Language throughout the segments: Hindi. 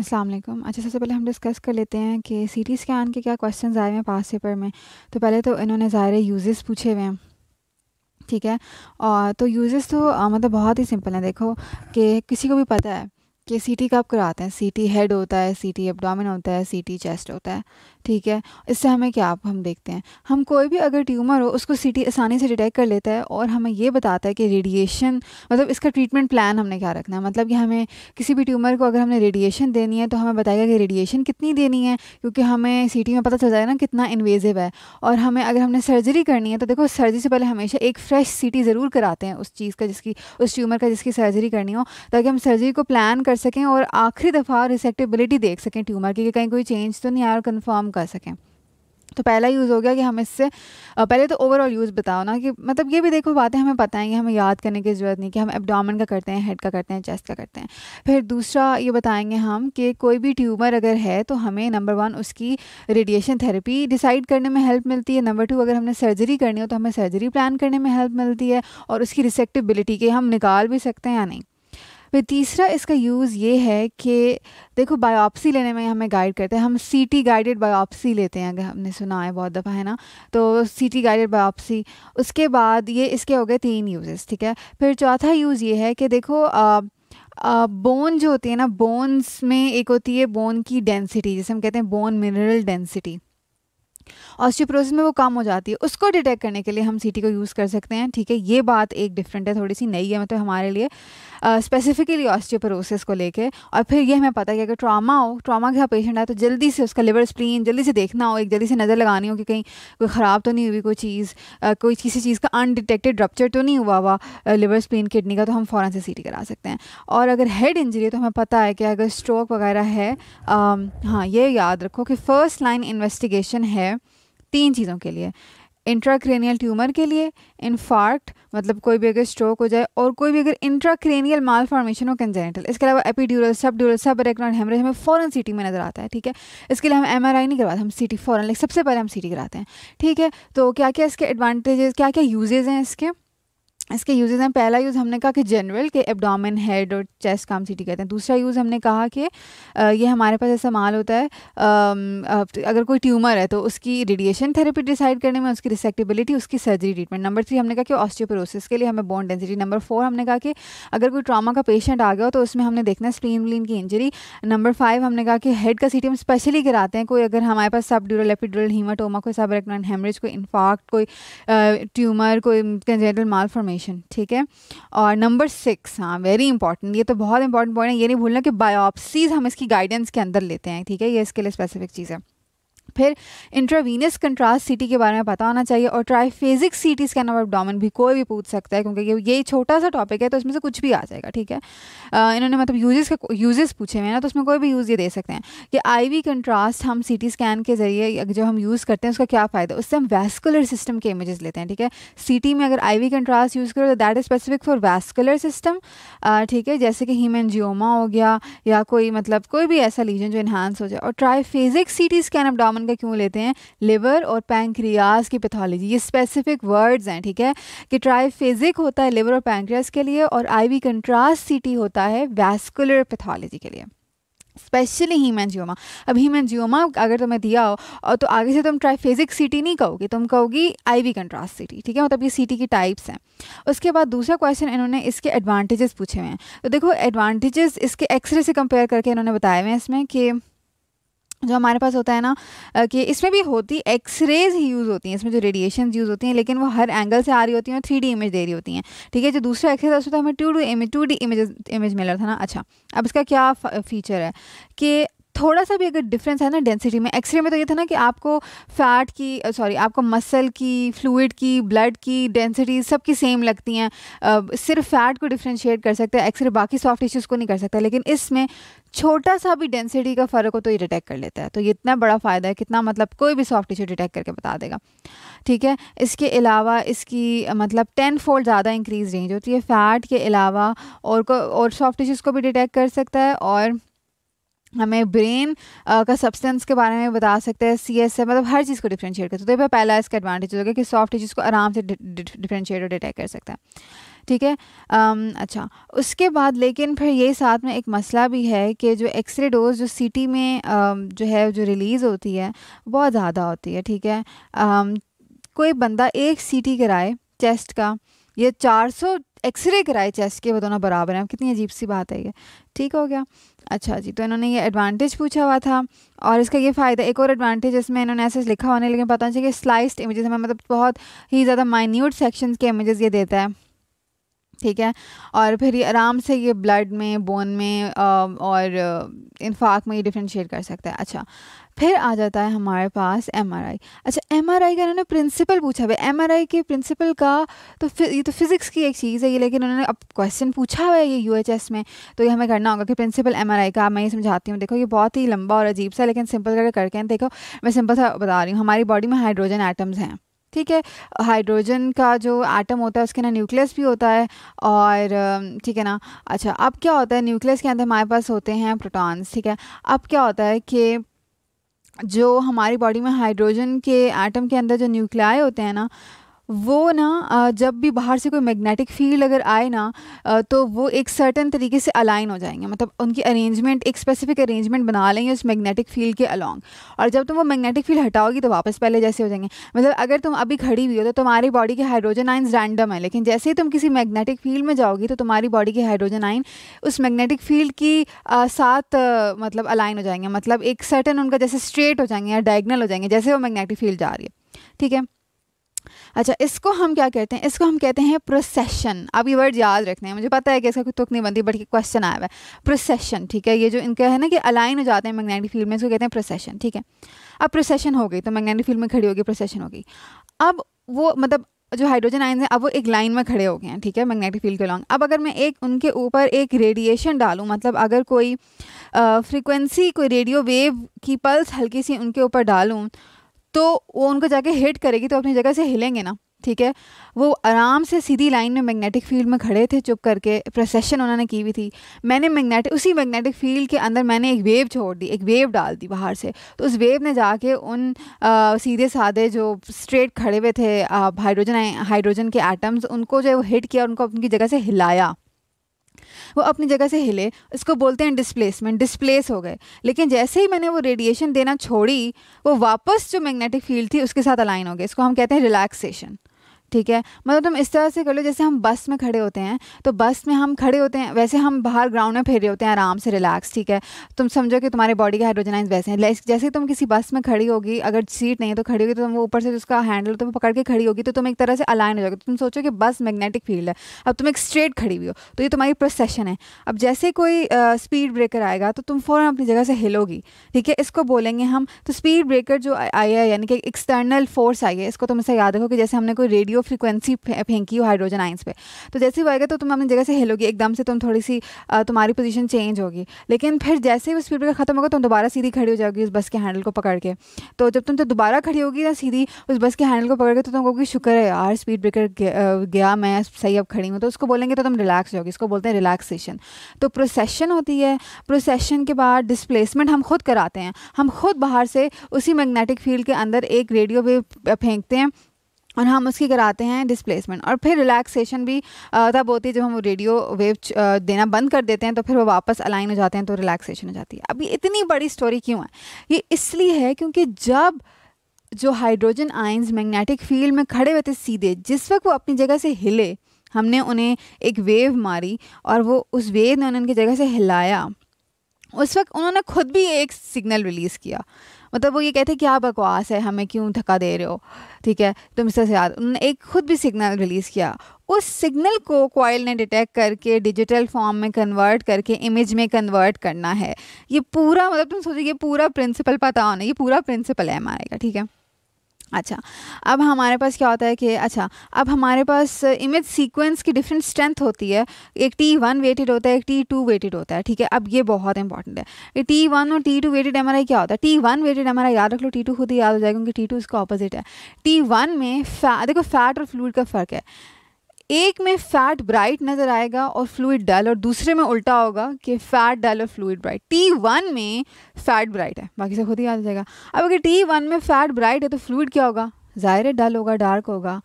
अस्सलाम वालेकुम अच्छा सबसे पहले हम डिस्कस कर लेते हैं कि सी टी स्कैन के क्या क्वेश्चन आए हुए हैं पास पेपर में तो पहले तो इन्होंने ज़ाहिर यूजेस पूछे हुए हैं ठीक है और तो यूजेस तो मतलब बहुत ही सिंपल है देखो कि किसी को भी पता है कि सी टी कब कराते हैं सीटी हेड होता है सीटी टी होता है सीटी चेस्ट होता है ठीक है इससे हमें क्या आप हम देखते हैं हम कोई भी अगर ट्यूमर हो उसको सीटी आसानी से डिटेक्ट कर लेता है और हमें ये बताता है कि रेडिएशन मतलब इसका ट्रीटमेंट प्लान हमने क्या रखना है मतलब कि हमें किसी भी ट्यूमर को अगर हमने रेडिएशन देनी है तो हमें बताएगा कि रेडिएशन कितनी देनी है क्योंकि हमें सी में पता चल जाएगा ना कितना इन्वेजिव है और हमें अगर हमने सर्जरी करनी है तो देखो सर्जरी से पहले हमेशा एक फ्रेश सी ज़रूर कराते हैं उस चीज़ का जिसकी उस ट्यूमर का जिसकी सर्जरी करनी हो ताकि हम सर्जरी को प्लान कर सकें और आखिरी दफ़ा रिसेक्टेबिलिटी देख सकें ट्यूमर की कहीं कोई चेंज तो नहीं आया और कन्फर्म कर सकें तो पहला यूज़ हो गया कि हम इससे पहले तो ओवरऑल यूज़ बताओ ना कि मतलब ये भी देखो बातें हमें बताएंगे हमें याद करने की ज़रूरत नहीं कि हम एबडामन का करते हैं हेड का करते हैं चेस्ट का करते हैं फिर दूसरा ये बताएंगे हम कि कोई भी ट्यूमर अगर है तो हमें नंबर वन उसकी रेडिएशन थेरेपी डिसाइड करने में हेल्प मिलती है नंबर टू अगर हमने सर्जरी करनी हो तो हमें सर्जरी प्लान करने में हेल्प मिलती है और उसकी रिसेक्टिबिलिटी के हम निकाल भी सकते हैं या नहीं फिर तीसरा इसका यूज़ ये है कि देखो बायोप्सी लेने में हमें गाइड करते हैं हम सीटी गाइडेड बायोप्सी लेते हैं अगर हमने सुना है बहुत दफ़ा है ना तो सीटी गाइडेड बायोप्सी उसके बाद ये इसके हो गए तीन यूजेस ठीक है फिर चौथा यूज़ ये है कि देखो आ, बोन uh, जो होती है ना बोन्स में एक होती है बोन की डेंसिटी जैसे हम कहते हैं बोन मिनरल डेंसिटी ऑस्टियोप्रोसिस में वो कम हो जाती है उसको डिटेक्ट करने के लिए हम सी को यूज़ कर सकते हैं ठीक है ये बात एक डिफरेंट है थोड़ी सी नई है मतलब हमारे लिए स्पेसिफिकली ऑस्टियोप्रोसिस को लेके और फिर ये हमें पता है कि अगर ट्रामा हो ट्रामा का पेशेंट है तो जल्दी से उसका लिवर स्प्रीन जल्दी से देखना हो एक जल्दी से नज़र लगानी हो कि कहीं कोई ख़राब तो नहीं हुई कोई चीज़ कोई किसी चीज़ का अनडिटेक्टेड रप्चर तो नहीं हुआ हुआ लिवर स्प्रीन किडनी का तो हम फ़ौरन से सी करा सकते हैं और अगर हेड इंजरी है तो हमें पता है कि अगर स्ट्रोक वगैरह है आ, हाँ ये याद रखो कि फ़र्स्ट लाइन इन्वेस्टिगेशन है तीन चीज़ों के लिए इंट्राक्रेनियल ट्यूमर के लिए इन्फार्क्ट मतलब कोई भी अगर स्ट्रोक हो जाए और कोई भी अगर इंट्राक्रेनियल माल फॉर्मेशन हो कंजेनेटल इसके अलावा एपीड्यूरल सब ड्यूरल सब रेक्नॉन हेमरेज हमें फॉरन सिटी में नज़र आता है ठीक है इसके लिए हम एम नहीं करवाते हम सिटी फॉरन लाइक सबसे पहले हम सिटी कराते हैं ठीक है तो क्या क्या इसके एडवांटेजेस क्या क्या यूजेज़ हैं इसके इसके यूजेस हैं पहला यूज़ हमने कहा कि जनरल के एबडामिन हेड और चेस्ट काम सीटी कहते हैं दूसरा यूज़ हमने कहा कि ये हमारे पास ऐसा माल होता है अगर कोई ट्यूमर है तो उसकी रेडिएशन थेरेपी डिसाइड करने में उसकी रिसेक्टिबिलिटी उसकी सर्जरी ट्रीटमेंट नंबर थ्री हमने कहा कि ऑस्टियोपोरोसिस के लिए हमें बोन डेंसिटी नंबर फोर हमने कहा कि अगर कोई ट्रामा का पेशेंट आ गया हो तो उसमें हमने देखना है स्प्रीन व्लिन की इंजरी नंबर फाइव हमने कहा कि हेड का सीटी हम स्पेशली कराते हैं कोई अगर हमारे पास सब ड्यूरल एपिड्यूरल हीमाटोमा कोई सब हेमरेज कोई इन्फार्ट कोई ट्यूमर कोई कंजेंटल माल फॉर्मेशन इन्फॉर्मेशन ठीक है और नंबर सिक्स हाँ वेरी इंपॉर्टेंट ये तो बहुत इंपॉर्टेंट पॉइंट है ये नहीं भूलना कि बायोप्सीज हम इसकी गाइडेंस के अंदर लेते हैं ठीक है ये इसके लिए स्पेसिफिक चीज़ है फिर इंट्रावीनस कंट्रास्ट सीटी के बारे में पता होना चाहिए और triphasic CT scan of abdomen भी कोई भी पूछ सकता है क्योंकि ये छोटा सा टॉपिक है तो इसमें से कुछ भी आ जाएगा ठीक है इन्होंने मतलब यूजेस के यूजेस पूछे हुए हैं ना तो उसमें कोई भी यूज़ ये दे सकते हैं कि आई कंट्रास्ट हम सी स्कैन के ज़रिए जो हम यूज़ करते हैं उसका क्या फ़ायदा उससे हम वैस्कुलर सिस्टम के इमेजेस लेते हैं ठीक है सी में अगर आई कंट्रास्ट यूज़ करो तो that is specific for vascular system ठीक है जैसे कि हीमेंजियोमा हो गया या कोई मतलब कोई भी ऐसा लीजन जो इन्हांस हो जाए और triphasic C T scan abdomen ध्यान का क्यों लेते हैं लिवर और पैंक्रियाज की पैथोलॉजी ये स्पेसिफिक वर्ड्स हैं ठीक है कि ट्राइफेजिक होता है लिवर और पैंक्रियाज के लिए और आईवी कंट्रास्ट सीटी होता है वैस्कुलर पैथोलॉजी के लिए स्पेशली हीमन जियोमा अब हीमन जियोमा अगर तुम्हें दिया हो और तो आगे से तुम ट्राइफेजिक सिटी नहीं कहोगे तुम कहोगी आईवी कंट्रास्ट सिटी ठीक है मतलब ये सिटी की टाइप्स हैं उसके बाद दूसरा क्वेश्चन इन्होंने इसके एडवांटेजेस पूछे हुए हैं तो देखो एडवांटेजेस इसके एक्सरे से कंपेयर करके इन्होंने बताए हुए हैं इसमें कि जो हमारे पास होता है ना कि इसमें भी होती एक्सरेज ही यूज़ होती हैं इसमें जो रेडिएशन यूज़ होती हैं लेकिन वो हर एंगल से आ रही होती हैं और थ्री डी इमेज दे रही होती हैं ठीक है जो दूसरा एक्सरेज होता है हमें two D image two D image image मिल रहा था ना अच्छा अब इसका क्या फीचर है कि थोड़ा सा भी अगर डिफरेंस है ना डेंसिटी में एक्सरे में तो ये था ना कि आपको फैट की सॉरी आपको मसल की फ्लूड की ब्लड की डेंसिटी सबकी सेम लगती हैं सिर्फ फैट को डिफ्रेंशिएट कर सकते हैं एक्सरे बाकी सॉफ्ट टिश्यूज़ को नहीं कर सकता लेकिन इसमें छोटा सा भी डेंसिटी का फ़र्क हो तो ये डिटेक्ट कर लेता है तो ये इतना बड़ा फ़ायदा है कितना मतलब कोई भी सॉफ्ट टिश्यू डिटेक्ट करके बता देगा ठीक है इसके अलावा इसकी मतलब टेन फोल्ड ज़्यादा इंक्रीज रेंज होती है फैट के अलावा और को और सॉफ्ट टिश्यूज़ को भी डिटेक्ट कर सकता है और हमें ब्रेन का सब्सटेंस के बारे में बता सकते हैं सी एस मतलब हर चीज़ को डिफ्रेंशिएट करते हैं तो पहला इसका एडवांटेज हो गया कि सॉफ्ट चीज़ को आराम से डिफ्रेंशिएट और डिटेक्ट कर सकता है ठीक है अच्छा उसके बाद लेकिन फिर ये साथ में एक मसला भी है कि जो एक्सरे डोज जो सिटी में जो है जो रिलीज़ होती है बहुत ज़्यादा होती है ठीक है कोई बंदा एक सीटी कराए चेस्ट का ये 400 एक्सरे कराए चेस्ट के वो दोनों बराबर हैं कितनी अजीब सी बात है ये ठीक हो गया अच्छा जी तो इन्होंने ये एडवांटेज पूछा हुआ था और इसका ये फ़ायदा एक और एडवांटेज इसमें इन्होंने ऐसे लिखा होने लेकिन पता नहीं चाहिए स्लाइस्ड इमेजेस हमें मतलब बहुत ही ज़्यादा माइन्यूट सेक्शन के इमेजेस ये देता है ठीक है और फिर ये आराम से ये ब्लड में बोन में और इनफाक में ये डिफ्रेंशिएट कर सकता है अच्छा फिर आ जाता है हमारे पास एम अच्छा एम का इन्होंने प्रिंसिपल पूछा हुआ आर आई के प्रिंसिपल का तो ये तो फिज़िक्स की एक चीज़ है ये लेकिन उन्होंने अब क्वेश्चन पूछा हुआ है ये यू में तो ये हमें करना होगा कि प्रिंसिपल एम का मैं ये समझाती हूँ देखो ये बहुत ही लंबा और अजीब सा लेकिन सिंपल करके करके देखो मैं सिंपल सा बता रही हूँ हमारी बॉडी में हाइड्रोजन आइटम्स हैं ठीक है हाइड्रोजन का जो आइटम होता है उसके अंदर न्यूक्लियस भी होता है और ठीक है ना अच्छा अब क्या होता है न्यूक्लियस के अंदर हमारे पास होते हैं प्रोटॉन्स ठीक है अब क्या होता है कि जो हमारी बॉडी में हाइड्रोजन के आइटम के अंदर जो न्यूक्लियाई होते हैं ना वो ना जब भी बाहर से कोई मैग्नेटिक फील्ड अगर आए ना तो वो एक सर्टन तरीके से अलाइन हो जाएंगे मतलब उनकी अरेंजमेंट एक स्पेसिफिक अरेंजमेंट बना लेंगे उस मैग्नेटिक फील्ड के अलॉन्ग और जब तुम वो मैग्नेटिक फील्ड हटाओगी तो वापस पहले जैसे हो जाएंगे मतलब अगर तुम अभी खड़ी हुई हो तो तुम्हारी बॉडी के हाइड्रोजन आइन्स रैंडम है लेकिन जैसे ही तुम किसी मैग्नेटिक फील्ड में जाओगी तो तुम्हारी बॉडी के हाइड्रोजन आइन उस मैग्नेटिक फील्ड की साथ मतलब अलाइन हो जाएंगे मतलब एक सर्टन उनका जैसे स्ट्रेट हो जाएंगे या डायगनल हो जाएंगे जैसे वो मैग्नेटिक फील्ड जा रही है ठीक है अच्छा इसको हम क्या कहते हैं इसको हम कहते हैं प्रोसेशन अब ये वर्ड याद रखते हैं मुझे पता है कि इसका कोई तुक नहीं बनती बट क्वेश्चन आया हुआ है प्रोसेशन ठीक है ये जो इनका है ना कि अलाइन हो जाते हैं मैग्नेटिक फील्ड में इसको कहते हैं प्रोसेशन ठीक है अब प्रोसेशन हो गई तो मैग्नेटिक फील्ड में खड़ी होगी प्रोसेशन हो गई अब वो मतलब जो हाइड्रोजन आयन हैं अब वो एक लाइन में खड़े हो गए हैं ठीक है मैग्नेटिक फील्ड के लॉन्ग अब अगर मैं एक उनके ऊपर एक रेडिएशन डालूँ मतलब अगर कोई फ्रिक्वेंसी कोई रेडियो वेव की पल्स हल्की सी उनके ऊपर डालूँ तो वो उनको जाके हिट करेगी तो अपनी जगह से हिलेंगे ना ठीक है वो आराम से सीधी लाइन में मैग्नेटिक फील्ड में खड़े थे चुप करके प्रोसेशन उन्होंने की हुई थी मैंने मैग्नेटिक उसी मैग्नेटिक फील्ड के अंदर मैंने एक वेव छोड़ दी एक वेव डाल दी बाहर से तो उस वेव ने जाके उन आ, सीधे साधे जो स्ट्रेट खड़े हुए थे हाइड्रोजन हाइड्रोजन के एटम्स उनको जो है वो हिट किया उनको उनकी जगह से हिलाया वो अपनी जगह से हिले इसको बोलते हैं डिस्प्लेसमेंट डिस्प्लेस हो गए लेकिन जैसे ही मैंने वो रेडिएशन देना छोड़ी वो वापस जो मैग्नेटिक फील्ड थी उसके साथ अलाइन हो गए इसको हम कहते हैं रिलैक्सेशन ठीक है मतलब तुम इस तरह से कर लो जैसे हम बस में खड़े होते हैं तो बस में हम खड़े होते हैं वैसे हम बाहर ग्राउंड में फिर रहे होते हैं आराम से रिलैक्स ठीक है तुम समझो कि तुम्हारे बॉडी के हाइड्रोजनाइज वैसे हैं जैसे तुम किसी बस में खड़ी होगी अगर सीट नहीं है तो खड़ी होगी तो तुम वो ऊपर से तो उसका हैंडल तुम पकड़ के खड़ी होगी तो तुम एक तरह से अलाइन हो जाओगे तुम सोचो कि बस मैग्नेटिक फील्ड है अब तुम एक स्ट्रेट खड़ी हुई हो तो ये तुम्हारी प्रोसेशन है अब जैसे कोई स्पीड ब्रेकर आएगा तो तुम फ़ौरन अपनी जगह से हिलोगी ठीक है इसको बोलेंगे हम तो स्पीड ब्रेकर जो आई है यानी कि एक्सटर्नल फोर्स आई है इसको तुम इसे याद रखो कि जैसे हमने कोई रेडियो फ्रिक्वेंसी फेंकी हो हाइड्रोजन आइंस पे तो जैसे ही होएगा तो तुम अपनी जगह से हिलोगी एकदम से तुम थोड़ी सी तुम्हारी पोजीशन चेंज होगी लेकिन फिर जैसे ही उस स्पीड ब्रेकर खत्म होगा तुम दोबारा सीधी खड़ी हो जाओगी उस बस के हैंडल को पकड़ के तो जब तुम तो दोबारा खड़ी होगी ना सीधी उस बस के हैंडल को पकड़ के तो तुम कहोगी शुक्र है यार स्पीड ब्रेकर गया मैं सही अब खड़ी हूँ तो उसको बोलेंगे तो तुम रिलैक्स हो इसको बोलते हैं रिलैक्सेशन तो प्रोसेशन होती है प्रोसेशन के बाद डिस्प्लेसमेंट हम खुद कराते हैं हम खुद बाहर से उसी मैग्नेटिक फील्ड के अंदर एक रेडियो वेव फेंकते हैं और हम उसकी कराते हैं डिस्प्लेसमेंट और फिर रिलैक्सेशन भी तब होती है जब हम रेडियो वेव देना बंद कर देते हैं तो फिर वो वापस अलाइन हो जाते हैं तो रिलैक्सेशन हो जाती है अभी इतनी बड़ी स्टोरी क्यों है ये इसलिए है क्योंकि जब जो हाइड्रोजन आइंस मैग्नेटिक फील्ड में खड़े हुए थे सीधे जिस वक्त वो अपनी जगह से हिले हमने उन्हें एक वेव मारी और वो उस वेव ने उन्हें उनकी जगह से हिलाया उस वक्त उन्होंने खुद भी एक सिग्नल रिलीज़ किया मतलब वो ये कहते हैं क्या बकवास है हमें क्यों धक्का दे रहे हो ठीक है तुम तो से याद उन्होंने एक खुद भी सिग्नल रिलीज़ किया उस सिग्नल को कॉयल ने डिटेक्ट करके डिजिटल फॉर्म में कन्वर्ट करके इमेज में कन्वर्ट करना है ये पूरा मतलब तुम सोचो ये पूरा प्रिंसिपल पता होना ये पूरा प्रिंसिपल है हमारे का ठीक है अच्छा अब हमारे पास क्या होता है कि अच्छा अब हमारे पास इमेज सीक्वेंस की डिफरेंट स्ट्रेंथ होती है एक टी वन वेटेड होता है एक टी टू वेटेड होता है ठीक है अब ये बहुत इंपॉर्टेंट है ये टी वन और टी टू वेटेड एम क्या होता है टी वन वेटेड एम याद रख लो टी टू खुद ही याद हो जाएगा क्योंकि टी टू इसका ऑपोजिट है टी वन में फै देखो फैट और फ्लूड का फ़र्क है एक में फैट ब्राइट नज़र आएगा और फ्लूड डल और दूसरे में उल्टा होगा कि फैट डल और फ्लूड ब्राइट टी वन में फैट ब्राइट है बाकी से खुद ही याद आ जाएगा अब अगर टी वन में फैट ब्राइट है तो फ्लूड क्या होगा ज़ाहिर है डल होगा डार्क होगा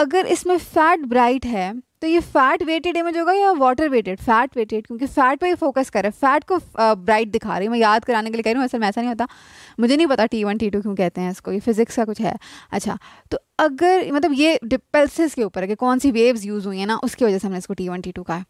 अगर इसमें फैट ब्राइट है तो ये फैट वेटेड इमेज होगा या वाटर वेटेड फैट वेटेड क्योंकि फैट पे ही फोकस कर रहा है फैट को ब्राइट दिखा रही है मैं याद कराने के लिए कह रही हूँ असल में ऐसा नहीं होता मुझे नहीं पता टी वन टी टू क्यों कहते हैं इसको ये फिजिक्स का कुछ है अच्छा तो अगर मतलब ये डिपल्सिस के ऊपर है कि कौन सी वेव्स यूज़ हुई है ना उसकी वजह से हमने इसको टी वन टी टू कहा है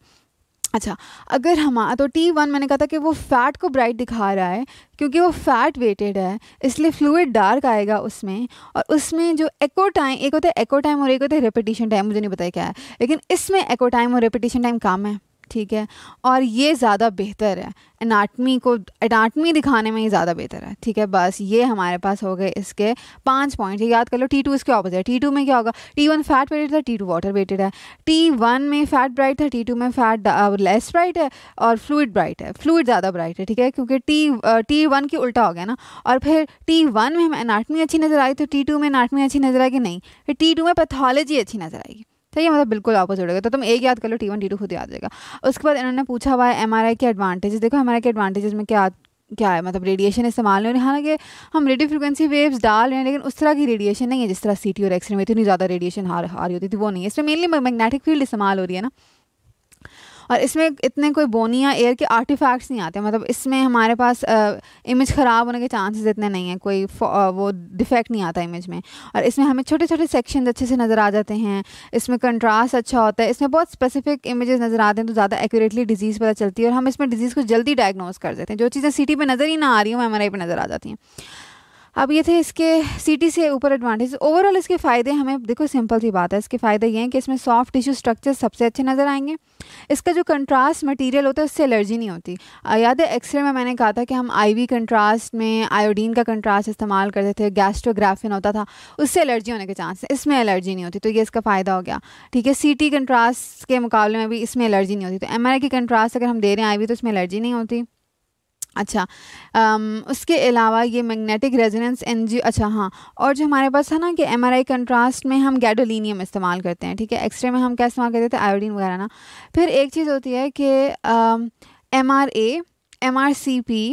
अच्छा अगर हम तो टी वन मैंने कहा था कि वो फ़ैट को ब्राइट दिखा रहा है क्योंकि वो फ़ैट वेटेड है इसलिए फ्लूड डार्क आएगा उसमें और उसमें जो एको टाइम एक होता है एको टाइम और एक होता है रेपिटेशन टाइम मुझे नहीं पता क्या है लेकिन इसमें एको टाइम और रेपिटेशन टाइम काम है ठीक है और ये ज़्यादा बेहतर है एनाटमी को एनाटमी दिखाने में ही ज़्यादा बेहतर है ठीक है बस ये हमारे पास हो गए इसके पाँच पॉइंट याद कर लो टी टू इसके ऑपोजिट है टी टू में क्या होगा टी वन फैट वेटेड था टी टू वाटर वेटेड है टी वन में फैट ब्राइट था टी टू में फैट लेस ब्राइट है और फ्लूड ब्राइट है फ्लूड ज़्यादा ब्राइट है ठीक है क्योंकि टी टी वन की उल्टा हो गया ना और फिर टी वन में हम एनाटमी अच्छी नज़र आई तो टी टू में एनाटमी अच्छी नज़र आएगी नहीं फिर टी टू में पैथोलॉजी अच्छी नज़र आएगी ठीक तो है मतलब बिल्कुल अपोजिट हो तो तुम एक याद कर लो टी वन टी टू खुद याद रहेगा जाएगा उसके बाद इन्होंने पूछा हुआ है एम आर आई के एडवांटेज देखो एम आर आई के एडवांटेजेस में क्या क्या है मतलब रेडिएशन इस्तेमाल नहीं हो रही हालांकि हम रेडियो फ्रिक्वेंसी वेव्स डाल रहे हैं लेकिन उस तरह की रेडिएशन नहीं है जिस तरह सी टी और एक्सरे में इतनी ज़्यादा रेडिएशन आ रही होती थी वो नहीं है इसमें मेनली मैग्नेटिक फील्ड इस्तेमाल हो रही है ना और इसमें इतने कोई बोनी या एयर के आर्टिफैक्ट्स नहीं आते मतलब इसमें हमारे पास इमेज ख़राब होने के चांसेस इतने नहीं हैं कोई वो डिफेक्ट नहीं आता इमेज में और इसमें हमें छोटे छोटे सेक्शन अच्छे से नज़र आ जाते हैं इसमें कंट्रास्ट अच्छा होता है इसमें बहुत स्पेसिफिक इमेजेस नज़र आते हैं तो ज़्यादा एक्यूरेटली डिजीज़ पता चलती है और हम इसमें डिजीज़ को जल्दी डायग्नोज कर देते हैं जो चीज़ें सिटी पर नज़र ही ना आ रही हूँ एम पर नज़र आ जाती हैं अब ये थे इसके सी से ऊपर एडवांटेज ओवरऑल इसके फ़ायदे हमें देखो सिंपल सी बात है इसके फ़ायदे ये हैं कि इसमें सॉफ्ट टिश्यू स्ट्रक्चर सबसे अच्छे नज़र आएंगे इसका जो कंट्रास्ट मटेरियल होता है उससे एलर्जी नहीं होती याद है एक्सरे में मैंने कहा था कि हम आईवी कंट्रास्ट में आयोडीन का कंट्रास्ट इस्तेमाल करते थे गैस्ट्रोग्राफिन होता था उससे एलर्जी होने के चांस इसमें एलर्जी नहीं होती तो ये इसका फ़ायदा हो गया ठीक है सी कंट्रास्ट के मुकाबले में भी इसमें एलर्जी नहीं होती तो एम की कंट्रास्ट अगर हम दे रहे हैं आई तो इसमें एलर्जी नहीं होती अच्छा आम, उसके अलावा ये मैग्नेटिक रेजोनेंस एन अच्छा हाँ और जो हमारे पास है ना कि एम आर कंट्रास्ट में हम गैडोलिनियम इस्तेमाल करते हैं ठीक है एक्सरे में हम क्या इस्तेमाल करते थे आयोडीन वगैरह ना फिर एक चीज़ होती है कि M R A M R C P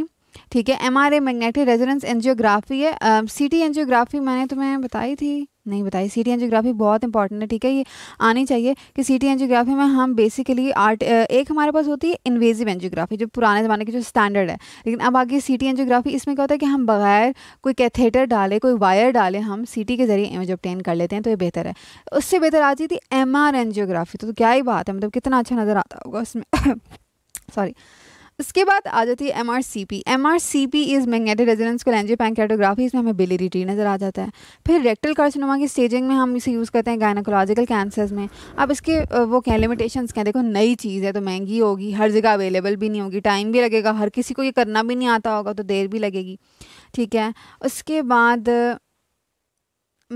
ठीक है M R A magnetic resonance angiography है सी टी एनजियोग्राफी मैंने तुम्हें बताई थी नहीं बताई सी टी एनजियोग्राफी बहुत इंपॉर्टेंट है ठीक है ये आनी चाहिए कि सी टी एनजियोग्राफी में हम बेसिकली आर्ट एक हमारे पास होती है इन्वेजिव एनजियोग्राफी जो पुराने ज़माने की जो स्टैंडर्ड है लेकिन अब आगे सी टी एनजियोग्राफी इसमें क्या होता है कि हम बगैर कोई कैथेटर डाले कोई वायर डाले हम सी टी के ज़रिए इमेज ऑप्टेन कर लेते हैं तो ये बेहतर है उससे बेहतर आती थी एम आर एनजियोग्राफी तो, तो क्या ही बात है मतलब कितना अच्छा नज़र आता होगा उसमें सॉरी उसके बाद आ जाती है M R C P M R C P is magnetic resonance लेंजे पैंकेटोग्राफी इसमें हमें बिलिरिटी नज़र आ जाता है फिर रेक्टल कार्सिनोमा की स्टेजिंग में हम इसे यूज़ करते हैं गायनाकोलॉजिकल कैंसर्स में अब इसके वो क्या लिमिटेशन क्या देखो नई चीज़ है तो महंगी होगी हर जगह अवेलेबल भी नहीं होगी टाइम भी लगेगा हर किसी को ये करना भी नहीं आता होगा तो देर भी लगेगी ठीक है उसके बाद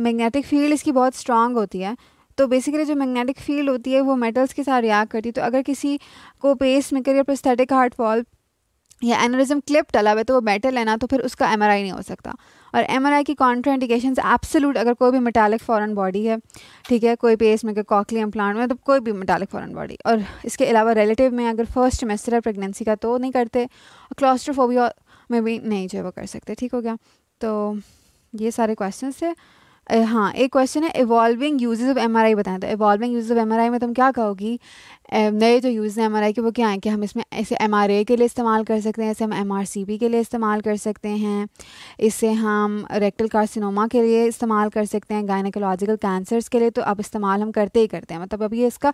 मैग्नेटिक फील्ड इसकी बहुत स्ट्रांग होती है तो बेसिकली जो मैग्नेटिक फील्ड होती है वो मेटल्स के साथ रिएक्ट करती है तो अगर किसी को पेस मेकर या प्रस्थेटिक हार्ट फॉल या एनोरिज्म क्लिप टला हुआ है तो वो मेटल है ना तो फिर उसका एम नहीं हो सकता और एम की कॉन्ट्राइंडिकेशन एब्सोलूट अगर कोई भी मेटालिक फॉरन बॉडी है ठीक है कोई पेस मेकर कॉकली एम्प्लांट में तो कोई भी मेटालिक फॉरन बॉडी और इसके अलावा रिलेटिव में अगर फर्स्ट मेस्टर है प्रेगनेंसी का तो नहीं करते क्लॉस्ट्रोफोबिया में भी नहीं जो है वो कर सकते ठीक हो गया तो ये सारे क्वेश्चन थे हाँ एक क्वेश्चन है evolving uses of M R I बताएं तो evolving uses of M R I में तुम क्या कहोगी नए जो यूज़ हैं एम आर आई के वो क्या हैं कि हम इसमें ऐसे एम आर ए के लिए इस्तेमाल कर सकते हैं ऐसे हम एम आर सी बी के लिए इस्तेमाल कर सकते हैं इसे हम रेक्टल कार्सिनोमा के लिए इस्तेमाल कर सकते हैं गायनकोलॉजिकल कैंसर्स के लिए तो अब इस्तेमाल हम करते ही करते हैं मतलब अब ये इसका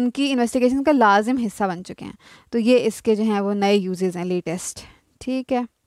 उनकी इन्वेस्टिगेशन का लाजिम हिस्सा बन चुके हैं तो ये इसके जो हैं वो नए यूजेज़ हैं लेटेस्ट ठीक है